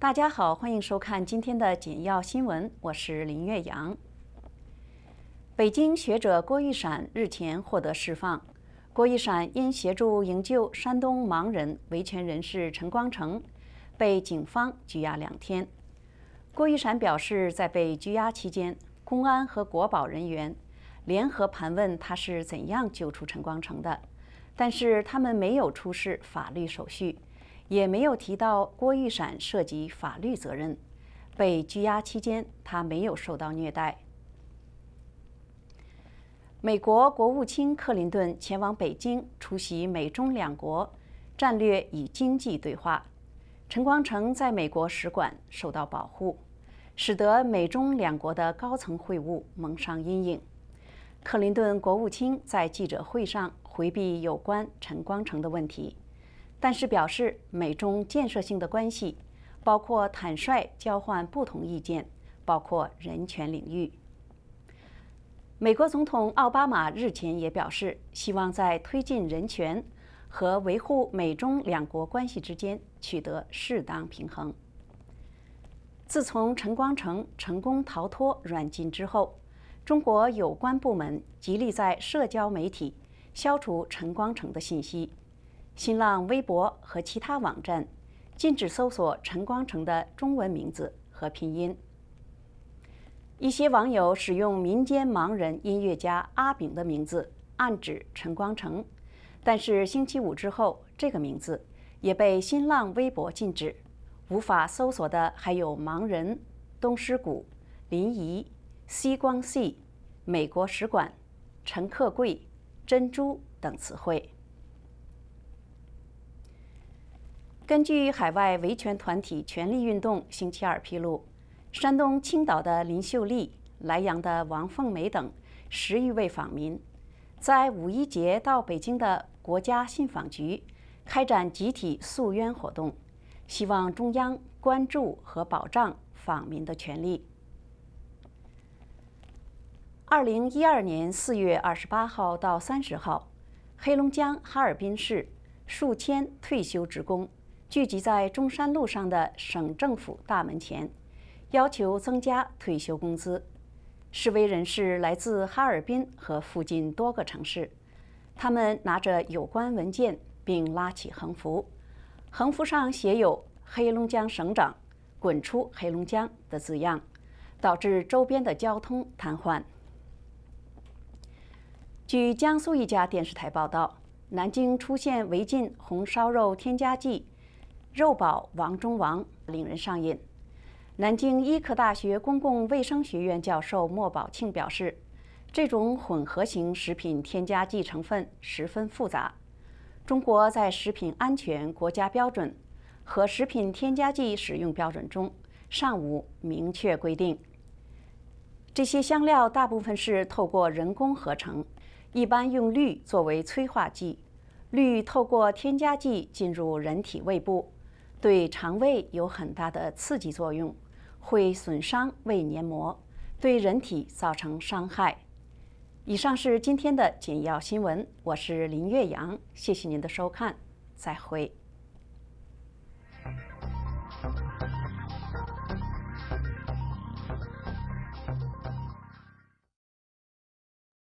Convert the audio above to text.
大家好，欢迎收看今天的简要新闻。我是林月阳。北京学者郭玉闪日前获得释放。郭玉闪因协助营救山东盲人维权人士陈光诚，被警方拘押两天。郭玉闪表示，在被拘押期间，公安和国保人员联合盘问他是怎样救出陈光诚的，但是他们没有出示法律手续。也没有提到郭玉闪涉及法律责任，被拘押期间他没有受到虐待。美国国务卿克林顿前往北京出席美中两国战略与经济对话，陈光诚在美国使馆受到保护，使得美中两国的高层会晤蒙上阴影。克林顿国务卿在记者会上回避有关陈光诚的问题。但是，表示美中建设性的关系，包括坦率交换不同意见，包括人权领域。美国总统奥巴马日前也表示，希望在推进人权和维护美中两国关系之间取得适当平衡。自从陈光诚成功逃脱软禁之后，中国有关部门极力在社交媒体消除陈光诚的信息。新浪微博和其他网站禁止搜索陈光诚的中文名字和拼音。一些网友使用民间盲人音乐家阿炳的名字暗指陈光诚，但是星期五之后，这个名字也被新浪微博禁止，无法搜索的还有盲人、东师谷、临沂、西光 C、美国使馆、陈克贵、珍珠等词汇。根据海外维权团体“权力运动”星期二披露，山东青岛的林秀丽、莱阳的王凤梅等十余位访民，在五一节到北京的国家信访局开展集体诉冤活动，希望中央关注和保障访民的权利。二零一二年四月二十八号到三十号，黑龙江哈尔滨市数千退休职工。聚集在中山路上的省政府大门前，要求增加退休工资。示威人士来自哈尔滨和附近多个城市，他们拿着有关文件，并拉起横幅，横幅上写有“黑龙江省长滚出黑龙江”的字样，导致周边的交通瘫痪。据江苏一家电视台报道，南京出现违禁红烧肉添加剂。肉宝王中王令人上瘾。南京医科大学公共卫生学院教授莫宝庆表示，这种混合型食品添加剂成分十分复杂。中国在食品安全国家标准和食品添加剂使用标准中尚无明确规定。这些香料大部分是透过人工合成，一般用氯作为催化剂，氯透过添加剂进入人体胃部。对肠胃有很大的刺激作用，会损伤胃黏膜，对人体造成伤害。以上是今天的简要新闻，我是林岳阳，谢谢您的收看，再会。